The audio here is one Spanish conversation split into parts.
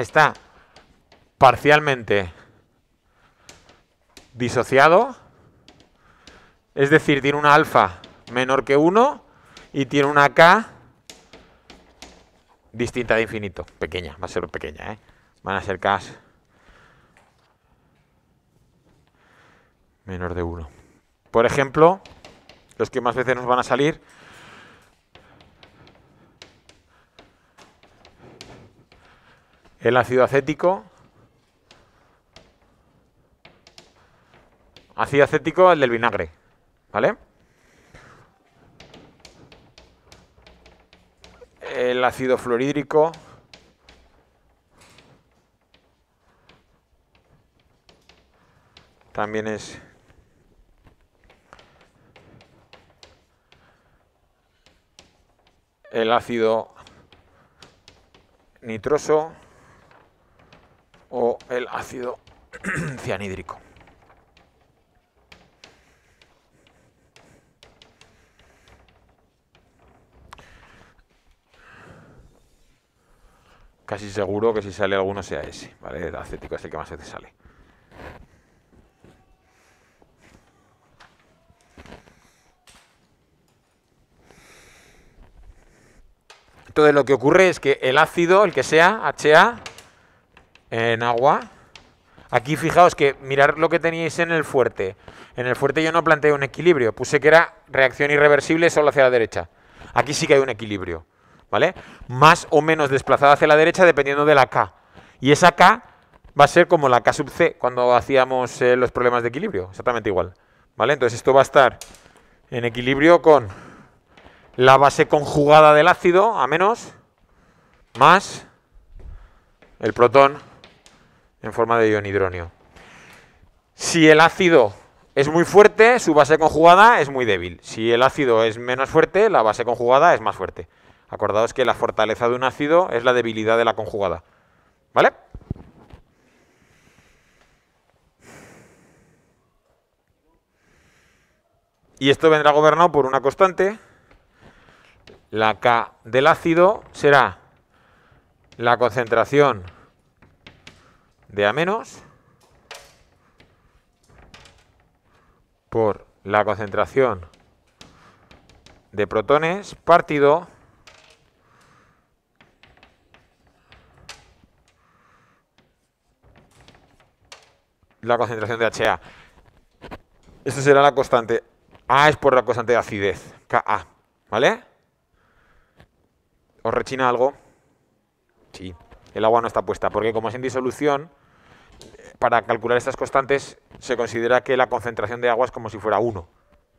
está parcialmente disociado, es decir, tiene una alfa menor que 1 y tiene una K distinta de infinito, pequeña, va a ser pequeña, ¿eh? van a ser K menor de 1. Por ejemplo, los que más veces nos van a salir El ácido acético. Ácido acético, el del vinagre. ¿Vale? El ácido fluorhídrico. También es... El ácido nitroso o el ácido cianhídrico. Casi seguro que si sale alguno sea ese, ¿vale? El acético es el que más veces sale. Entonces lo que ocurre es que el ácido, el que sea, HA, en agua. Aquí fijaos que mirar lo que teníais en el fuerte. En el fuerte yo no planteé un equilibrio, puse que era reacción irreversible solo hacia la derecha. Aquí sí que hay un equilibrio, ¿vale? Más o menos desplazada hacia la derecha dependiendo de la K. Y esa K va a ser como la K sub C cuando hacíamos eh, los problemas de equilibrio, exactamente igual, ¿vale? Entonces esto va a estar en equilibrio con la base conjugada del ácido a menos más el protón en forma de ion hidronio. Si el ácido es muy fuerte, su base conjugada es muy débil. Si el ácido es menos fuerte, la base conjugada es más fuerte. Acordaos que la fortaleza de un ácido es la debilidad de la conjugada. ¿Vale? Y esto vendrá gobernado por una constante. La K del ácido será la concentración de A menos por la concentración de protones partido la concentración de HA. Esta será la constante. A es por la constante de acidez, KA, ¿vale? ¿Os rechina algo? Sí, el agua no está puesta, porque como es en disolución, para calcular estas constantes se considera que la concentración de agua es como si fuera 1.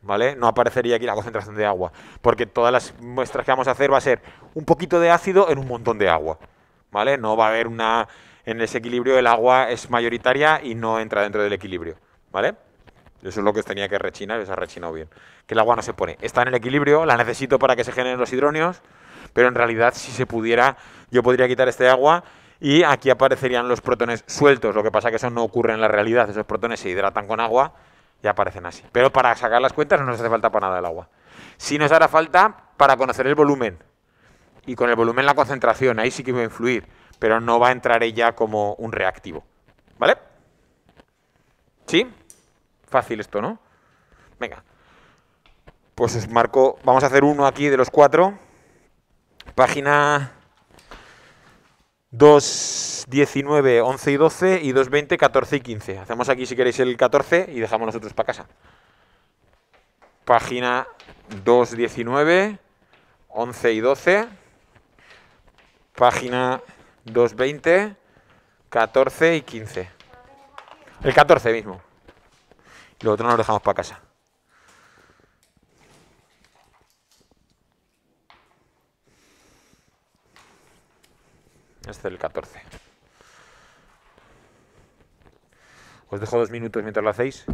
¿Vale? No aparecería aquí la concentración de agua, porque todas las muestras que vamos a hacer va a ser un poquito de ácido en un montón de agua, ¿vale? No va a haber una... En ese equilibrio el agua es mayoritaria y no entra dentro del equilibrio, ¿vale? Eso es lo que tenía que rechinar, y se ha rechinado bien. Que el agua no se pone. Está en el equilibrio, la necesito para que se generen los hidróneos. pero en realidad si se pudiera, yo podría quitar este agua y aquí aparecerían los protones sueltos, lo que pasa que eso no ocurre en la realidad, esos protones se hidratan con agua y aparecen así. Pero para sacar las cuentas no nos hace falta para nada el agua. Sí nos hará falta para conocer el volumen y con el volumen la concentración, ahí sí que va a influir, pero no va a entrar ella como un reactivo. ¿Vale? ¿Sí? Fácil esto, ¿no? Venga. Pues marco, vamos a hacer uno aquí de los cuatro. Página 2, 19, 11 y 12 y 2, 20, 14 y 15. Hacemos aquí si queréis el 14 y dejamos nosotros para casa. Página 2, 19, 11 y 12. Página 2, 20, 14 y 15. El 14 mismo. Lo otro nos lo dejamos para casa. Este es el 14. Os dejo dos minutos mientras lo hacéis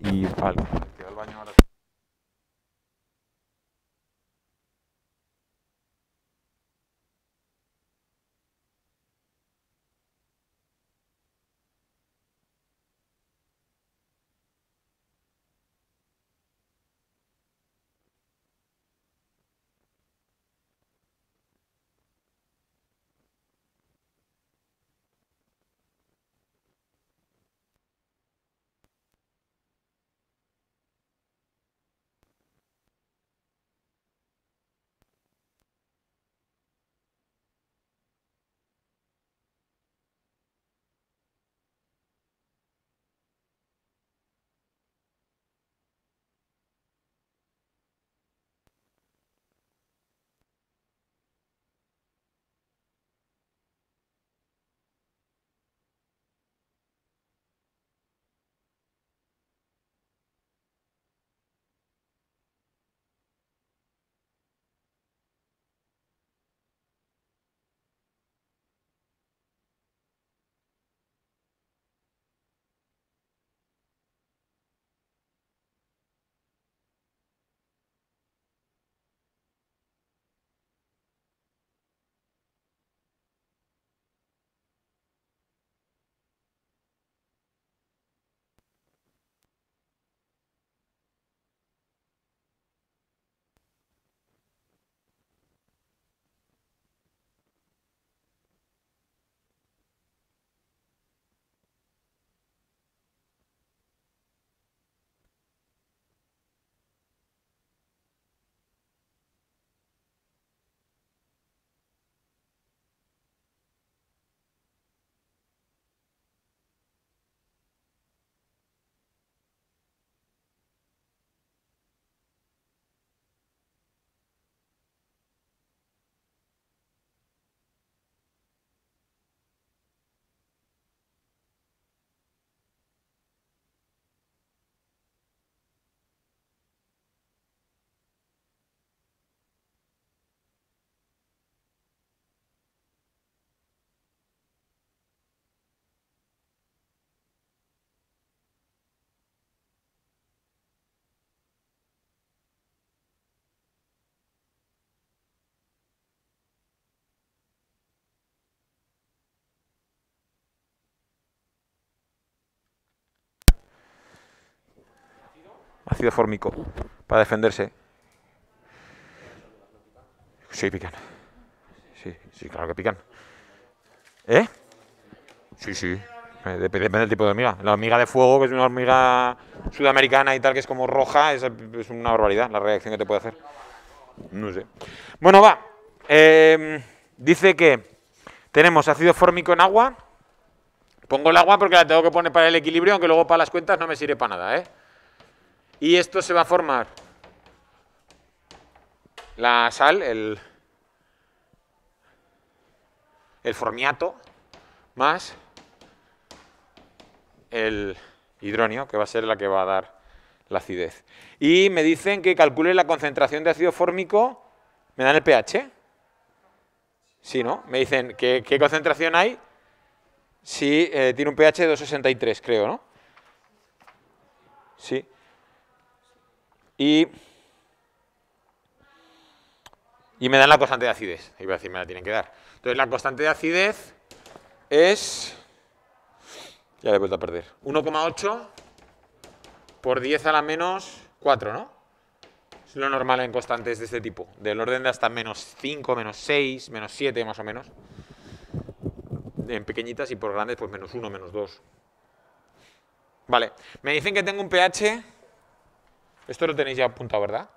y algo. ácido fórmico para defenderse. Sí, pican. Sí, sí, claro que pican. ¿Eh? Sí, sí. Eh, depende del tipo de hormiga. La hormiga de fuego, que es una hormiga sudamericana y tal, que es como roja, es, una barbaridad la reacción que te puede hacer. No sé. Bueno, va. Em, dice que tenemos ácido fórmico en agua. Pongo el agua porque la tengo que poner para el equilibrio, aunque luego para las cuentas no me sirve para nada, ¿eh? Y esto se va a formar. La sal, el, el formiato, más el hidronio, que va a ser la que va a dar la acidez. Y me dicen que calcule la concentración de ácido fórmico. ¿Me dan el pH? Sí, ¿no? Me dicen qué concentración hay si eh, tiene un pH de 2,63, creo, ¿no? Sí. Y, me dan la constante de acidez. Iba a decir, me la tienen que dar. Entonces, la constante de acidez es... Ya le he vuelto a perder. 1,8 por 10 a la menos 4, ¿no? Es lo normal en constantes de este tipo. Del orden de hasta menos 5, menos 6, menos 7 más o menos. En pequeñitas y por grandes, pues menos 1, menos 2. Vale. Me dicen que tengo un pH esto lo tenéis ya apuntado, ¿verdad?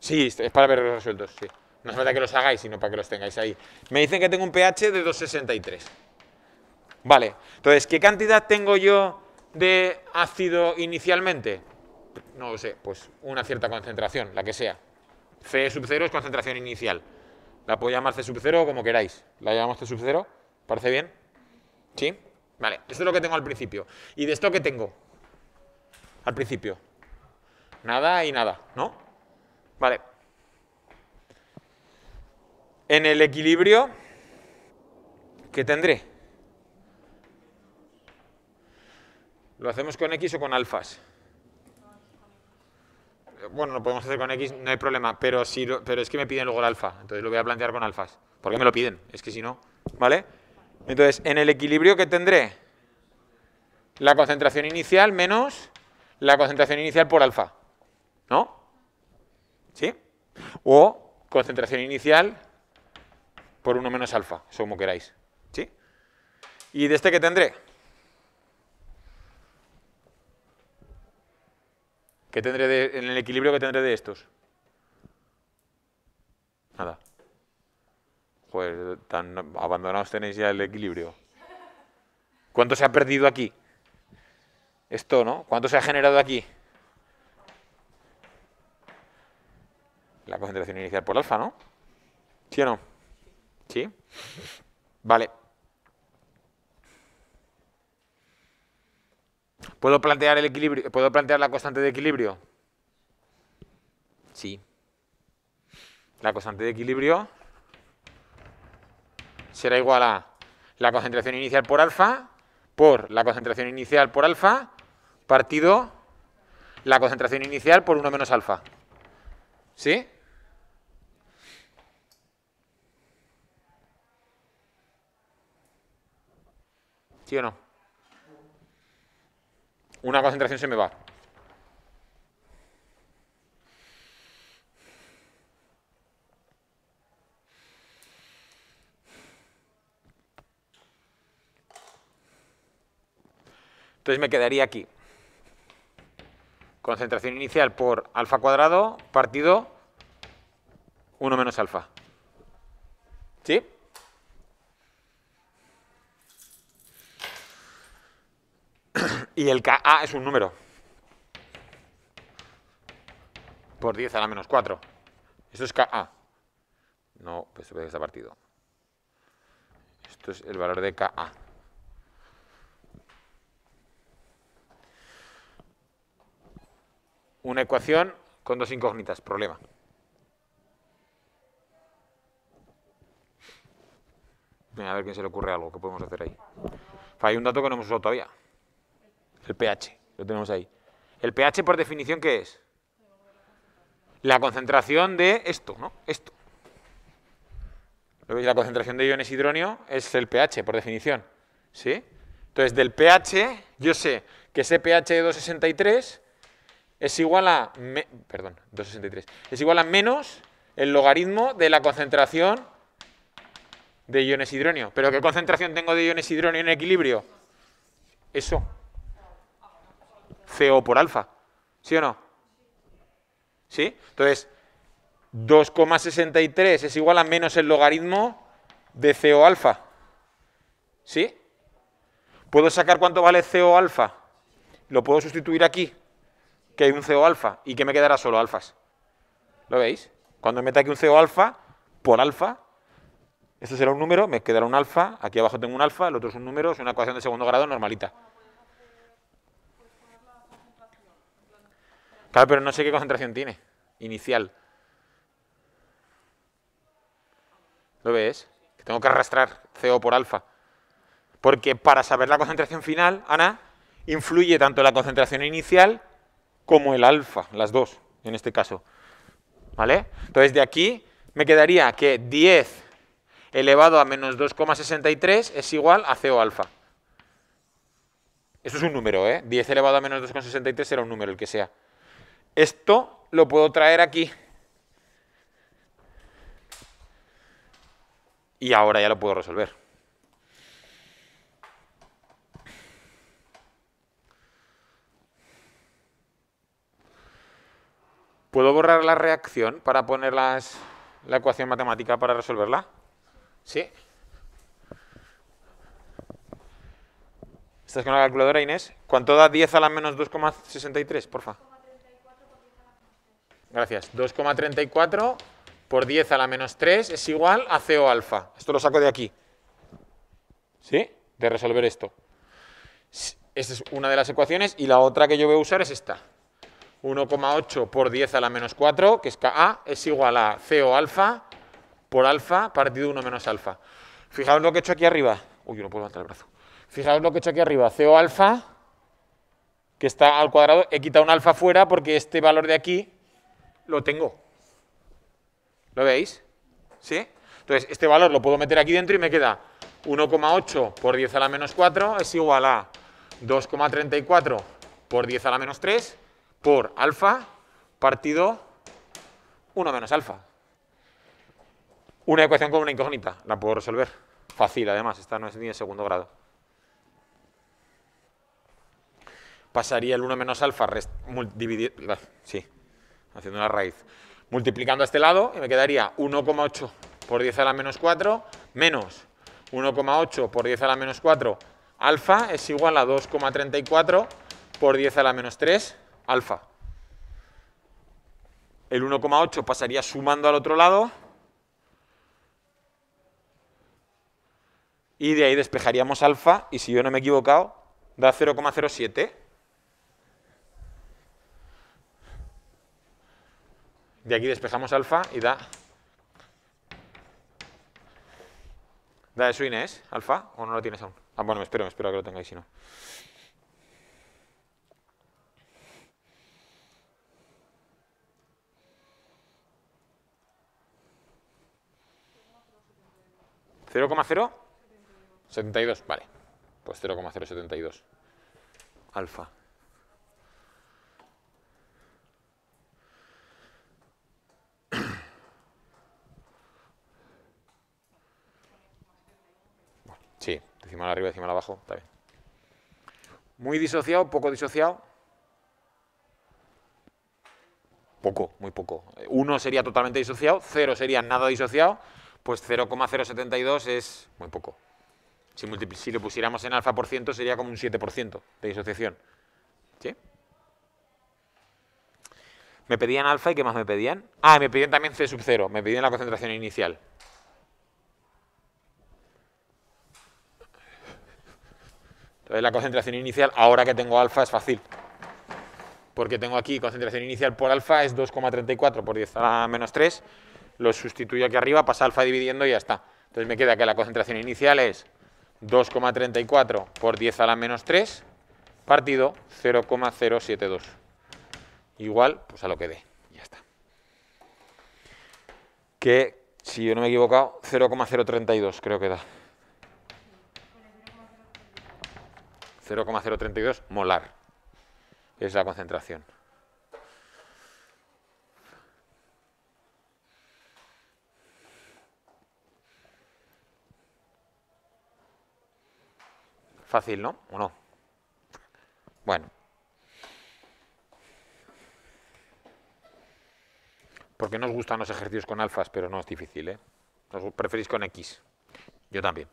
Sí, es para ver los resueltos, sí. No es para que los hagáis, sino para que los tengáis ahí. Me dicen que tengo un pH de 2,63. Vale, entonces, ¿qué cantidad tengo yo de ácido inicialmente? No lo sé, pues una cierta concentración, la que sea. C sub 0 es concentración inicial. La puedo llamar C sub 0 como queráis. ¿La llamamos C sub 0? ¿Parece bien? ¿Sí? Vale, esto es lo que tengo al principio. ¿Y de esto qué tengo? al principio? Nada y nada, ¿no? Vale. En el equilibrio, ¿qué tendré? ¿Lo hacemos con X o con alfas? Bueno, lo podemos hacer con X, no hay problema, pero, si, pero es que me piden luego el alfa, entonces lo voy a plantear con alfas. ¿Por qué me lo piden? Es que si no, ¿vale? Entonces, en el equilibrio que tendré la concentración inicial menos la concentración inicial por alfa, ¿no? ¿Sí? O concentración inicial por 1 menos alfa, eso como queráis, ¿sí? ¿Y de este qué tendré? ¿Qué tendré en el equilibrio que tendré de estos? Nada. Pues tan abandonados tenéis ya el equilibrio. ¿Cuánto se ha perdido aquí? Esto, ¿no? ¿Cuánto se ha generado aquí? La concentración inicial por alfa, ¿no? ¿Sí o no? ¿Sí? Vale. ¿Puedo plantear el equilibrio? ¿Puedo plantear la constante de equilibrio? Sí. La constante de equilibrio será igual a la concentración inicial por alfa por la concentración inicial por alfa partido la concentración inicial por 1 menos alfa. ¿Sí? ¿Sí o no? Una concentración se me va. Entonces me quedaría aquí. Concentración inicial por alfa cuadrado partido 1 menos alfa. ¿Sí? Y el Ka es un número. Por 10 a la menos 4. Esto es Ka. No, pues está partido. Esto es el valor de Ka. una ecuación con dos incógnitas, problema. A ver quién se le ocurre algo que podemos hacer ahí. Hay un dato que no hemos usado todavía. El pH, lo tenemos ahí. ¿El pH por definición qué es? La concentración de esto, ¿no? Esto. La concentración de iones hidróneo es el pH, por definición. ¿Sí? Entonces, del pH, yo sé que ese pH de 263 es igual a... perdón, 263. Es igual a menos el logaritmo de la concentración de iones hidróneo. ¿Pero qué concentración tengo de iones hidróneo en equilibrio? Eso. CO por alfa. ¿Sí o no? ¿Sí? Entonces, 2,63 es igual a menos el logaritmo de CO alfa. ¿Sí? ¿Puedo sacar cuánto vale CO alfa? Lo puedo sustituir aquí que hay un CO alfa y que me quedará solo alfas. ¿Lo veis? Cuando meta aquí un CO alfa por alfa, esto será un número, me quedará un alfa, aquí abajo tengo un alfa, el otro es un número, es una ecuación de segundo grado normalita. Claro, pero no sé qué concentración tiene, inicial. ¿Lo ves? Que tengo que arrastrar CO por alfa. Porque para saber la concentración final, Ana, influye tanto la concentración inicial como el alfa, las dos, en este caso. ¿Vale? Entonces de aquí me quedaría que 10 elevado a menos 2,63 es igual a CO alfa. Eso es un número, ¿eh? 10 elevado a menos 2,63 será un número, el que sea. Esto lo puedo traer aquí. Y ahora ya lo puedo resolver. ¿Puedo borrar la reacción para poner la ecuación matemática para resolverla? ¿Sí? ¿Estás con la calculadora, Inés? ¿Cuánto da 10 a la menos 2,63, porfa? Gracias. 2,34 por 10 a la menos 3 es igual a CO alfa. Esto lo saco de aquí. ¿Sí? De resolver esto. Esta es una de las ecuaciones y la otra que yo voy a usar es esta. 1,8 por 10 a la menos 4, que es Ka, es igual a CO alfa por alfa partido 1 menos alfa. Fijaos lo que he hecho aquí arriba. Uy, no puedo levantar el brazo. Fijaos lo que he hecho aquí arriba. CO alfa, que está al cuadrado, he quitado un alfa fuera porque este valor de aquí lo tengo. ¿Lo veis? ¿Sí? Entonces, este valor lo puedo meter aquí dentro y me queda 1,8 por 10 a la menos 4 es igual a 2,34 por 10 a la menos 3 por alfa partido 1 menos alfa. Una ecuación con una incógnita, la puedo resolver. Fácil, además, esta no es ni de segundo grado. Pasaría el 1 menos alfa dividido. sí, haciendo una raíz, multiplicando a este lado y me quedaría 1,8 por 10 a la menos 4 menos 1,8 por 10 a la menos 4 alfa es igual a 2,34 por 10 a la menos 3 alfa. El 1,8 pasaría sumando al otro lado y de ahí despejaríamos alfa y si yo no me he equivocado, da 0,07. De aquí despejamos alfa y da... ¿Da eso Inés, alfa? ¿O no lo tienes aún? Ah, bueno, me espero, me espero que lo tengáis, si no. 0,0? 72, vale. Pues 0,072. Alfa. Sí, decimal arriba, decimal abajo, está bien. Muy disociado, poco disociado. Poco, muy poco. Uno sería totalmente disociado, cero sería nada disociado, pues 0,072 es muy poco. Si, si, lo pusiéramos en alfa por ciento sería como un 7% de disociación. ¿Sí? Me pedían alfa y ¿qué más me pedían? Ah, me pedían también C sub 0, me pedían la concentración inicial. Entonces la concentración inicial, ahora que tengo alfa, es fácil. Porque tengo aquí concentración inicial por alfa es 2,34 por 10 a menos 3 lo sustituyo aquí arriba, pasa alfa dividiendo y ya está. Entonces me queda que la concentración inicial es 2,34 por 10 a la menos 3 partido 0,072. Igual pues a lo que dé. Ya está. Que, si yo no me he equivocado, 0,032 creo que da. 0,032 molar. Es la concentración. Fácil, ¿no? ¿O no? Bueno. Porque no os gustan los ejercicios con alfas, pero no es difícil, ¿eh? preferís con X. Yo también.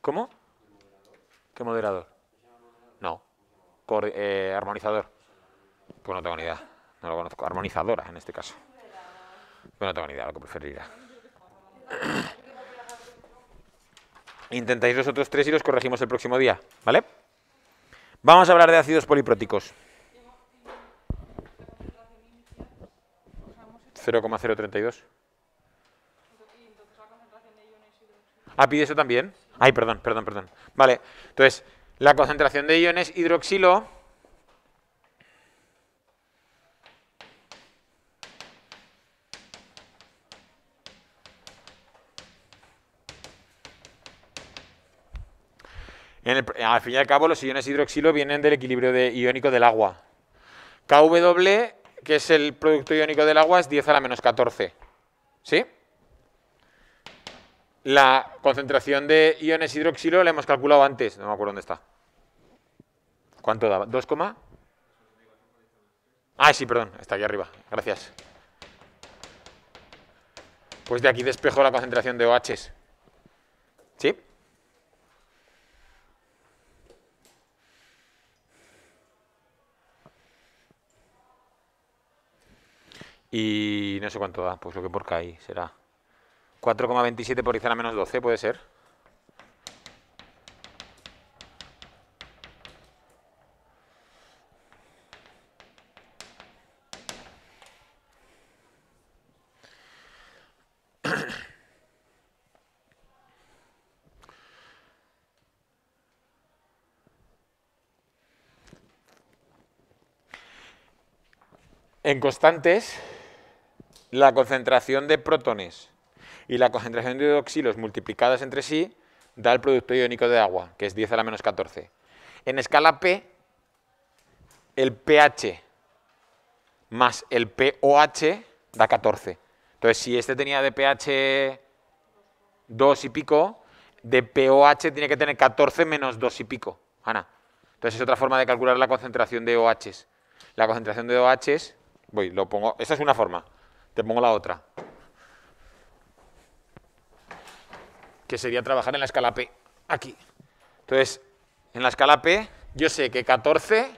¿Cómo? ¿Qué moderador? No. Eh, armonizador. Pues no tengo ni idea. No lo conozco. Armonizadora, en este caso. Pues no tengo ni idea lo que preferiría Intentáis los otros tres y los corregimos el próximo día, ¿vale? Vamos a hablar de ácidos polipróticos. 0,032. Ah, pide eso también. Ay, perdón, perdón, perdón. Vale, entonces, la concentración de iones hidroxilo al fin y al cabo, los iones hidroxilo vienen del equilibrio de, iónico del agua. KW, que es el producto iónico del agua, es 10 a la menos 14. ¿Sí? La concentración de iones hidroxilo la hemos calculado antes. No me acuerdo dónde está. ¿Cuánto daba? ¿2, Ah, sí, perdón. Está aquí arriba. Gracias. Pues de aquí despejo la concentración de OH. ¿Sí? Y no sé cuánto da, pues lo que por caí será. 4,27 por izana menos 12, ¿puede ser? En constantes, la concentración de protones y la concentración de hidroxilos multiplicadas entre sí da el producto iónico de agua, que es 10 a la menos 14. En escala P, el pH más el POH da 14. Entonces, si este tenía de pH 2 y pico, de POH tiene que tener 14 menos 2 y pico, Ana. Entonces, es otra forma de calcular la concentración de OHs. La concentración de OHs, voy, lo pongo, esta es una forma. Te pongo la otra. Que sería trabajar en la escala P. Aquí. Entonces, en la escala P, yo sé que 14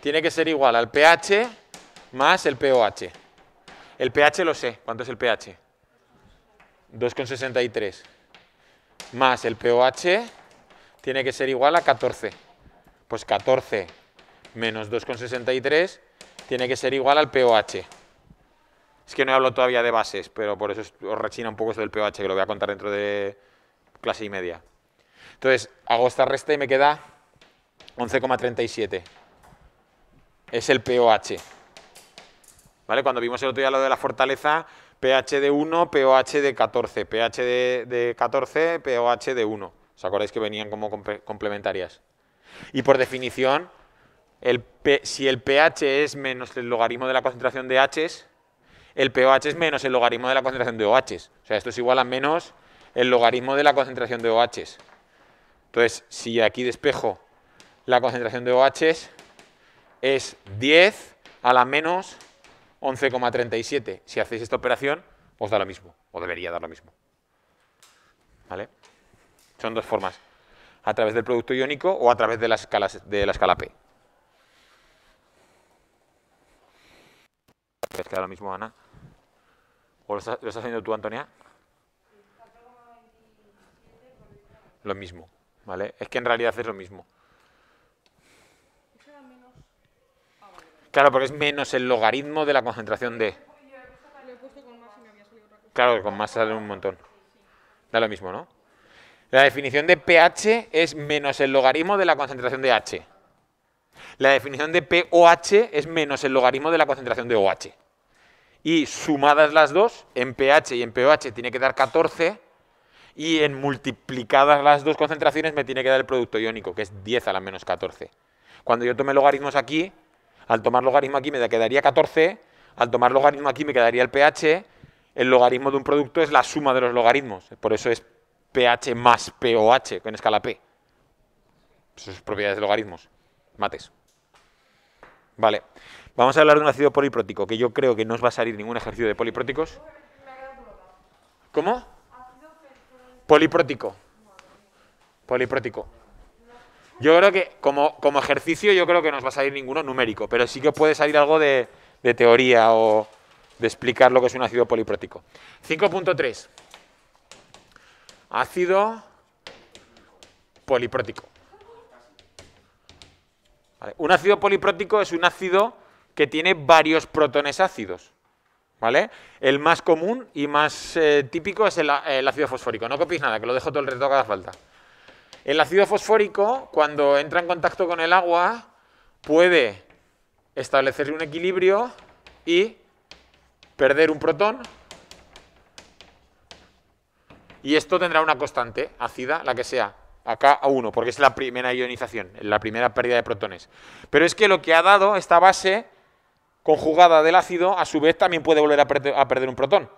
tiene que ser igual al pH más el pOH. El pH lo sé. ¿Cuánto es el pH? 2,63. Más el pOH tiene que ser igual a 14. Pues 14 menos 2,63 tiene que ser igual al pOH. Es que no he hablado todavía de bases, pero por eso os rechina un poco eso del POH, que lo voy a contar dentro de clase y media. Entonces, hago esta resta y me queda 11,37. Es el POH. ¿Vale? Cuando vimos el otro día lo de la fortaleza, pH de 1, pOH de 14, pH de, 14, pOH de 1. ¿Os acordáis que venían como complementarias? Y por definición, el si el pH es menos el logaritmo de la concentración de Hs, el pOH es menos el logaritmo de la concentración de OH. O sea, esto es igual a menos el logaritmo de la concentración de OH. Entonces, si aquí despejo la concentración de OH, es 10 a la menos 11,37. Si hacéis esta operación, os da lo mismo, o debería dar lo mismo. ¿Vale? Son dos formas, a través del producto iónico o a través de la escala, de la escala P. Es que da lo mismo, Ana lo estás, haciendo tú, Antonia? Lo mismo, ¿vale? Es que en realidad es lo mismo. Claro, porque es menos el logaritmo de la concentración de... Claro, con más sale un montón. Da lo mismo, ¿no? La definición de pH es menos el logaritmo de la concentración de H. La definición de pOH es menos el logaritmo de la concentración de OH y sumadas las dos, en pH y en pOH tiene que dar 14, y en multiplicadas las dos concentraciones me tiene que dar el producto iónico, que es 10 a la menos 14. Cuando yo tome logaritmos aquí, al tomar logaritmo aquí me quedaría 14, al tomar logaritmo aquí me quedaría el pH, el logaritmo de un producto es la suma de los logaritmos, por eso es pH más pOH con escala P. Sus propiedades de logaritmos. Mates. Vale. Vamos a hablar de un ácido poliprótico, que yo creo que no os va a salir ningún ejercicio de polipróticos. ¿Cómo? Poliprótico. Poliprótico. Yo creo que como, como ejercicio yo creo que no os va a salir ninguno numérico, pero sí que puede salir algo de, teoría o de explicar lo que es un ácido poliprótico. 5.3. Ácido poliprótico. Un ácido poliprótico es un ácido que tiene varios protones ácidos. ¿Vale? El más común y más eh, típico es el, ácido fosfórico. No copies nada, que lo dejo todo el reto que haga falta. El ácido fosfórico, cuando entra en contacto con el agua, puede establecer un equilibrio y perder un protón. Y esto tendrá una constante ácida, la que sea, acá a 1, porque es la primera ionización, la primera pérdida de protones. Pero es que lo que ha dado esta base conjugada del ácido, a su vez también puede volver a, perder, un protón.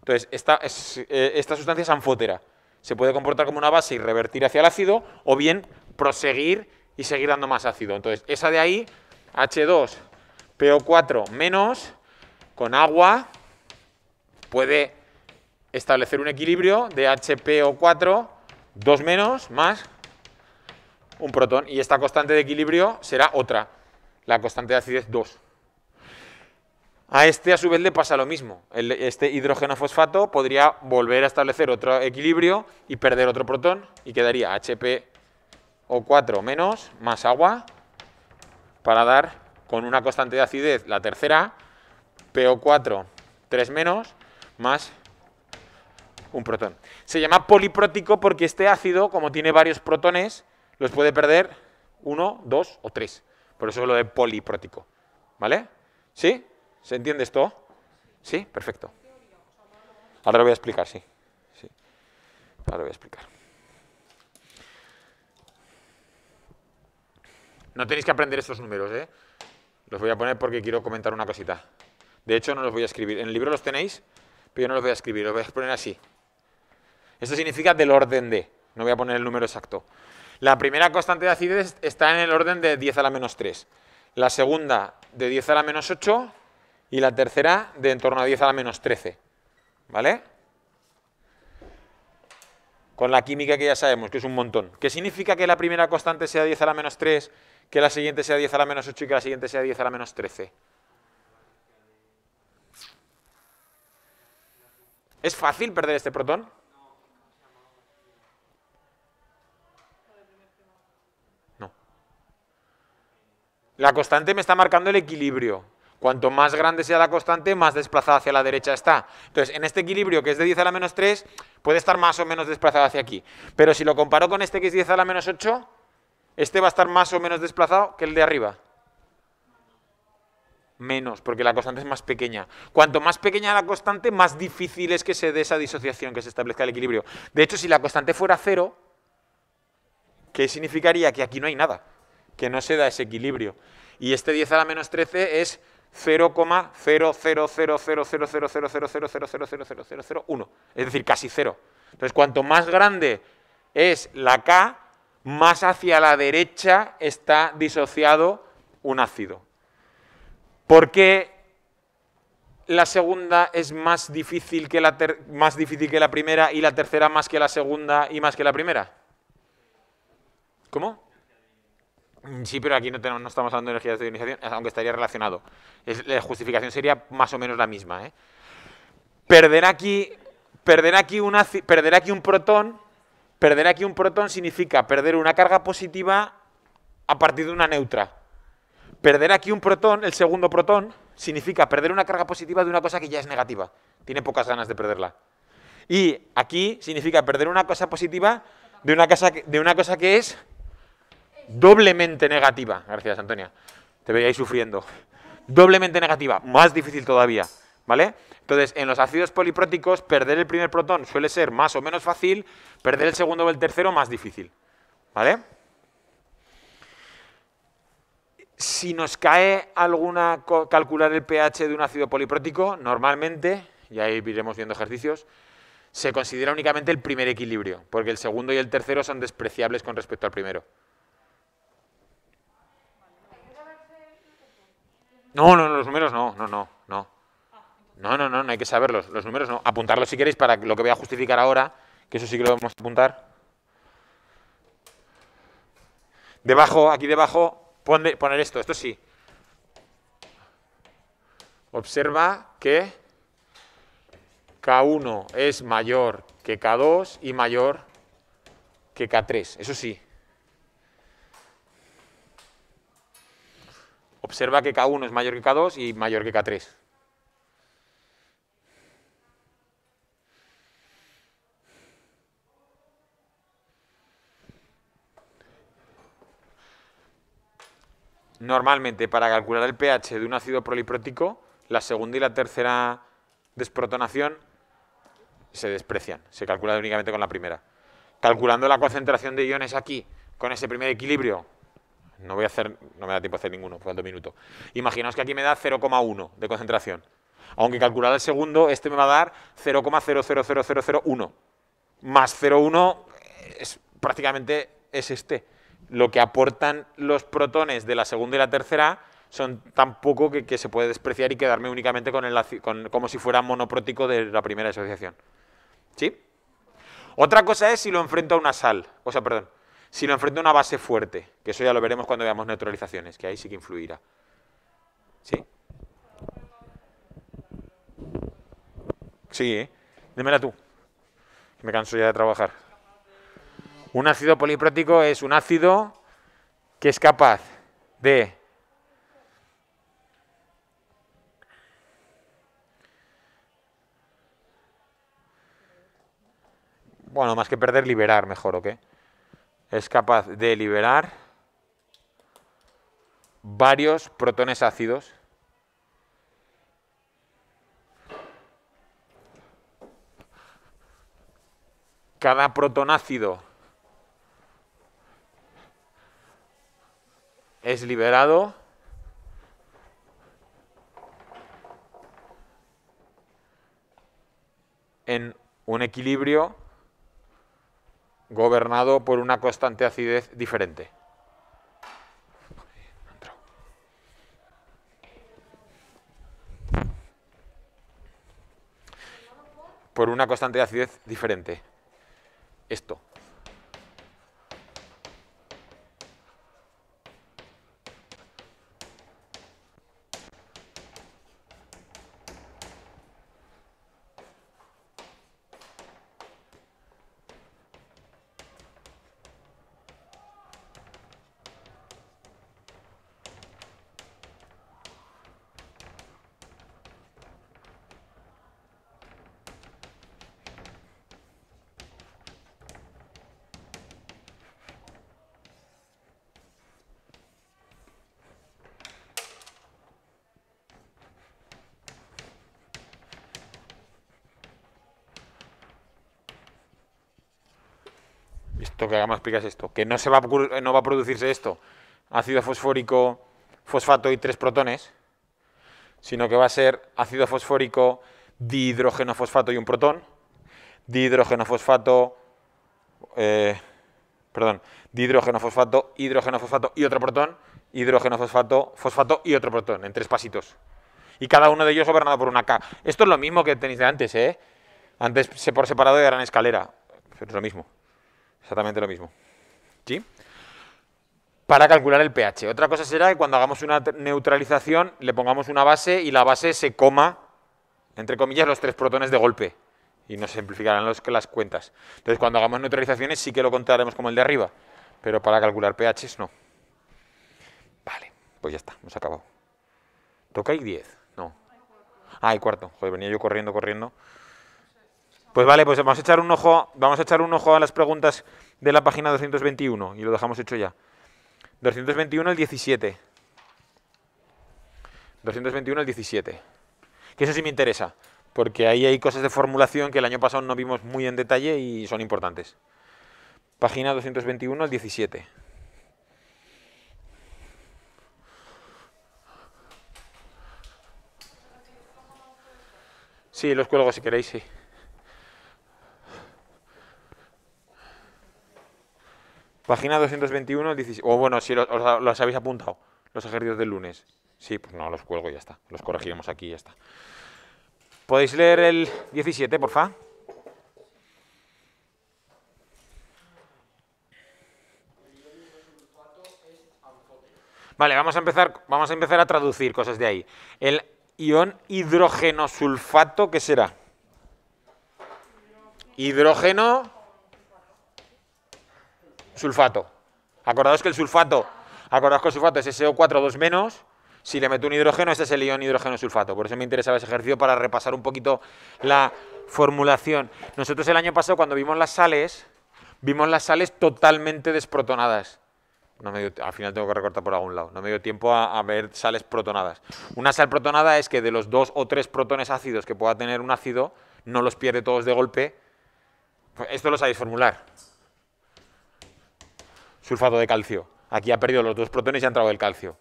Entonces, esta, eh, esta sustancia es anfótera. Se puede comportar como una base y revertir hacia el ácido, o bien proseguir y seguir dando más ácido. Entonces, esa de ahí, H2, PO4 menos, con agua, puede establecer un equilibrio de HPO4, 2 menos, más un protón. Y esta constante de equilibrio será otra, la constante de acidez 2. A este a su vez le pasa lo mismo. este hidrógeno fosfato podría volver a establecer otro equilibrio y perder otro protón y quedaría HPO4 menos más agua para dar con una constante de acidez la tercera PO4 3 menos más un protón. Se llama poliprótico porque este ácido, como tiene varios protones, los puede perder uno, dos o tres. Por eso es lo de poliprótico. ¿Vale? ¿Sí? ¿Se entiende esto? Sí, perfecto. Ahora lo voy a explicar, sí. sí. Ahora lo voy a explicar. No tenéis que aprender estos números, ¿eh? Los voy a poner porque quiero comentar una cosita. De hecho, no los voy a escribir. En el libro los tenéis, pero yo no los voy a escribir, los voy a poner así. Esto significa del orden de. No voy a poner el número exacto. La primera constante de acidez está en el orden de 10 a la menos 3. La segunda de 10 a la menos 8 y la tercera de en torno a 10 a la menos 13. ¿Vale? Con la química que ya sabemos, que es un montón. ¿Qué significa que la primera constante sea 10 a la menos 3, que la siguiente sea 10 a la menos 8 y que la siguiente sea 10 a la menos 13? ¿Es fácil perder este protón? No. La constante me está marcando el equilibrio. Cuanto más grande sea la constante, más desplazada hacia la derecha está. Entonces, en este equilibrio que es de 10 a la menos 3, puede estar más o menos desplazada hacia aquí. Pero si lo comparo con este que es 10 a la menos 8, este va a estar más o menos desplazado que el de arriba. Menos, porque la constante es más pequeña. Cuanto más pequeña la constante, más difícil es que se dé esa disociación, que se establezca el equilibrio. De hecho, si la constante fuera cero, ¿qué significaría? Que aquí no hay nada, que no se da ese equilibrio. Y este 10 a la menos 13 es 0,00000000000000001. Es decir, casi cero. Entonces, cuanto más grande es la K, más hacia la derecha está disociado un ácido. ¿Por qué la segunda es más difícil, que la más difícil que la primera y la tercera más que la segunda y más que la primera? ¿Cómo? Mm, sí, pero aquí no, estamos hablando de energías de ionización, eh, aunque estaría relacionado. la justificación sería más o menos la misma. ¿eh? Perder, aquí, perder, aquí un protón Perder aquí un protón significa perder una carga positiva a partir de una neutra. Perder aquí un protón, el segundo protón, significa perder una carga positiva de una cosa que ya es negativa. Tiene pocas ganas de perderla. Y aquí significa perder una cosa positiva de una de una cosa que es doblemente negativa. Gracias, Antonia. Te veíais sufriendo. Doblemente negativa, más difícil todavía. ¿Vale? Entonces, en los ácidos polipróticos, perder el primer protón suele ser más o menos fácil, perder el segundo o el tercero más difícil. ¿Vale? Si nos cae alguna, calcular el pH de un ácido poliprótico, normalmente, y ahí iremos viendo ejercicios, se considera únicamente el primer equilibrio, porque el segundo y el tercero son despreciables con respecto al primero. No, no, los números no, no, no, no. No, no, no, no hay que saberlos. Los números no. Apuntarlos si queréis para lo que voy a justificar ahora, que eso sí que lo vamos a apuntar. Debajo, aquí debajo, poner esto, esto sí. Observa que K1 es mayor que K2 y mayor que K3, eso sí. Observa que K1 es mayor que K2 y mayor que K3. Normalmente, para calcular el pH de un ácido proliprótico, la segunda y la tercera desprotonación se desprecian, se calcula únicamente con la primera. Calculando la concentración de iones aquí, con ese primer equilibrio, no voy a hacer, no me da tiempo a hacer ninguno, falta un minuto. Imaginaos que aquí me da 0,1 de concentración. Aunque calcular el segundo, este me va a dar 0,00001 Más 0,1 es, prácticamente es este. Lo que aportan los protones de la segunda y la tercera son tan poco que, se puede despreciar y quedarme únicamente con, el, con como si fuera monoprótico de la primera asociación. ¿Sí? Otra cosa es si lo enfrento a una sal, o sea, perdón, lo enfrente a una base fuerte, que eso ya lo veremos cuando veamos neutralizaciones, que ahí sí que influirá. ¿Sí? Sí, ¿eh? Démela tú, me canso ya de trabajar. Un ácido poliprótico es un ácido que es capaz de bueno, más que perder, liberar mejor, ¿o qué? es capaz de liberar varios protones ácidos cada protón ácido es liberado en un equilibrio gobernado por una constante acidez diferente. Por una constante acidez diferente. Esto. que explicas esto, que no, se va, a, eh, no va a producirse esto, ácido fosfórico, fosfato y tres protones, sino que va a ser ácido fosfórico, dihidrógeno fosfato y un protón, dihidrógeno fosfato, eh, perdón, dihidrógeno fosfato, hidrógeno fosfato y otro protón, hidrógeno fosfato, fosfato y otro protón, en tres pasitos. Y cada uno de ellos gobernado por una K. Esto es lo mismo que tenéis de antes, ¿eh? Antes por separado y ahora escalera. es lo mismo. Exactamente lo mismo. ¿Sí? Para calcular el pH. Otra cosa será que cuando hagamos una neutralización le pongamos una base y la base se coma, entre comillas, los tres protones de golpe. Y nos simplificarán los, las cuentas. Entonces, cuando hagamos neutralizaciones sí que lo contaremos como el de arriba, pero para calcular pH no. Vale, pues ya está, hemos acabado. Toca y 10, no. Ah, y cuarto. Joder, venía yo corriendo, corriendo. Pues vale, pues vamos a echar un ojo, vamos a echar un ojo a las preguntas de la página 221 y lo dejamos hecho ya. 221 al 17. 221 al 17. Que eso sí me interesa, porque ahí hay cosas de formulación que el año pasado no vimos muy en detalle y son importantes. Página 221 al 17. Sí, los cuelgo si queréis, sí. Página 221, O bueno, si los, habéis apuntado, los ejercicios del lunes. Sí, pues no, los cuelgo y ya está. Los corregiremos aquí y ya está. ¿Podéis leer el 17, porfa? Vale, vamos a empezar, vamos a, empezar a traducir cosas de ahí. El ion hidrogenosulfato, ¿qué será? Hidrógeno sulfato. Acordaos que el sulfato, acordaos que el sulfato es SO4 2 menos, si le meto un hidrógeno, ese es el ion hidrógeno-sulfato. Por eso me interesaba ese ejercicio para repasar un poquito la formulación. Nosotros el año pasado, cuando vimos las sales, vimos las sales totalmente desprotonadas. al final tengo que recortar por algún lado. No me dio tiempo a, a, ver sales protonadas. Una sal protonada es que de los dos o tres protones ácidos que pueda tener un ácido, no los pierde todos de golpe. Esto lo sabéis formular sulfato de calcio. Aquí ha perdido los dos protones y ha entrado el calcio.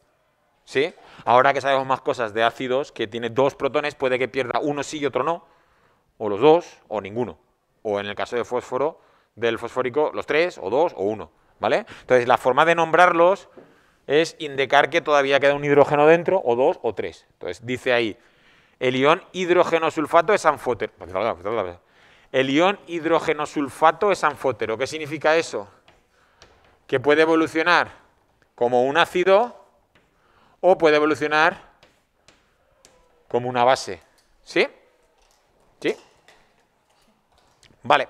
¿Sí? Ahora que sabemos más cosas de ácidos, que tiene dos protones, puede que pierda uno sí y otro no, o los dos, o ninguno. O en el caso de fósforo, del fosfórico, los tres, o dos, o uno. ¿Vale? Entonces, la forma de nombrarlos es indicar que todavía queda un hidrógeno dentro, o dos, o tres. Entonces, dice ahí, el ion sulfato es anfótero. El ion hidrogenosulfato es anfótero. ¿Qué significa eso? que puede evolucionar como un ácido o puede evolucionar como una base. ¿Sí? ¿Sí? Vale.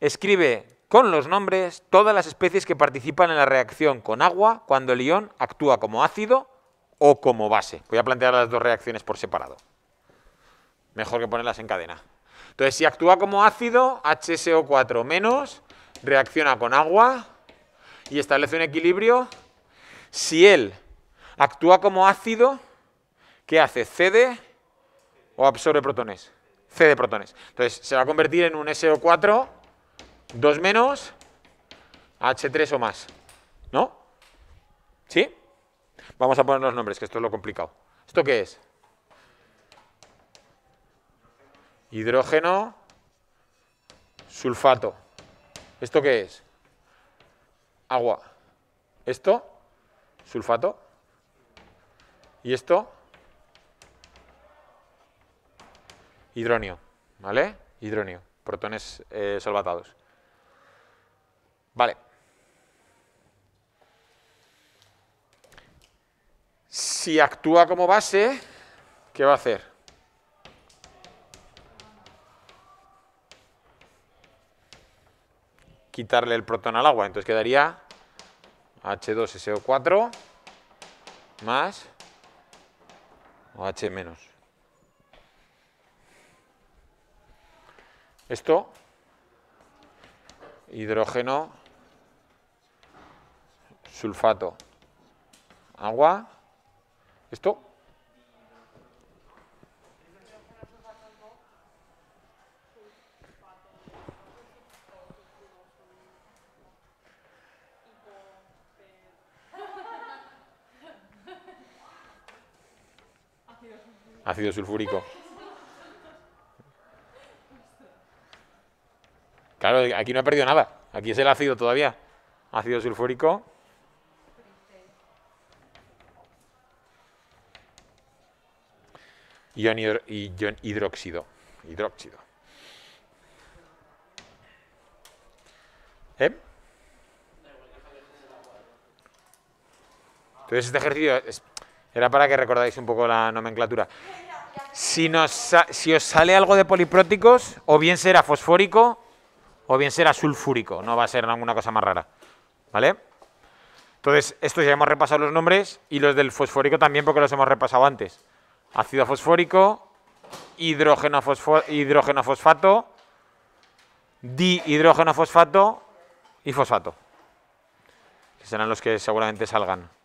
Escribe con los nombres todas las especies que participan en la reacción con agua cuando el ion actúa como ácido o como base. Voy a plantear las dos reacciones por separado. Mejor que ponerlas en cadena. Entonces, si actúa como ácido, HSO4 reacciona con agua y establece un equilibrio. Si él actúa como ácido, ¿qué hace? ¿Cede o absorbe protones? Cede protones. Entonces se va a convertir en un SO4, 2 menos, H3 o más. ¿No? ¿Sí? Vamos a poner los nombres, que esto es lo complicado. ¿Esto qué es? Hidrógeno, sulfato. ¿Esto qué es? Agua. ¿Esto? Sulfato. ¿Y esto? Hidronio, ¿vale? Hidronio, protones eh, solvatados. Vale. Si actúa como base, ¿qué va a hacer? quitarle el protón al agua. Entonces quedaría H2SO4 más o H menos. Esto, hidrógeno, sulfato, agua, esto ácido sulfúrico. Claro, aquí no he perdido nada. Aquí es el ácido todavía. Ácido sulfúrico. y hidróxido. Hidróxido. ¿Eh? Entonces este ejercicio era para que recordáis un poco la nomenclatura. Si, os sale algo de polipróticos, o bien será fosfórico, o bien será sulfúrico. No va a ser ninguna cosa más rara. ¿Vale? Entonces, estos ya hemos repasado los nombres y los del fosfórico también porque los hemos repasado antes. Ácido fosfórico, hidrógeno, hidrógeno fosfato, dihidrógeno fosfato y fosfato. Que serán los que seguramente salgan.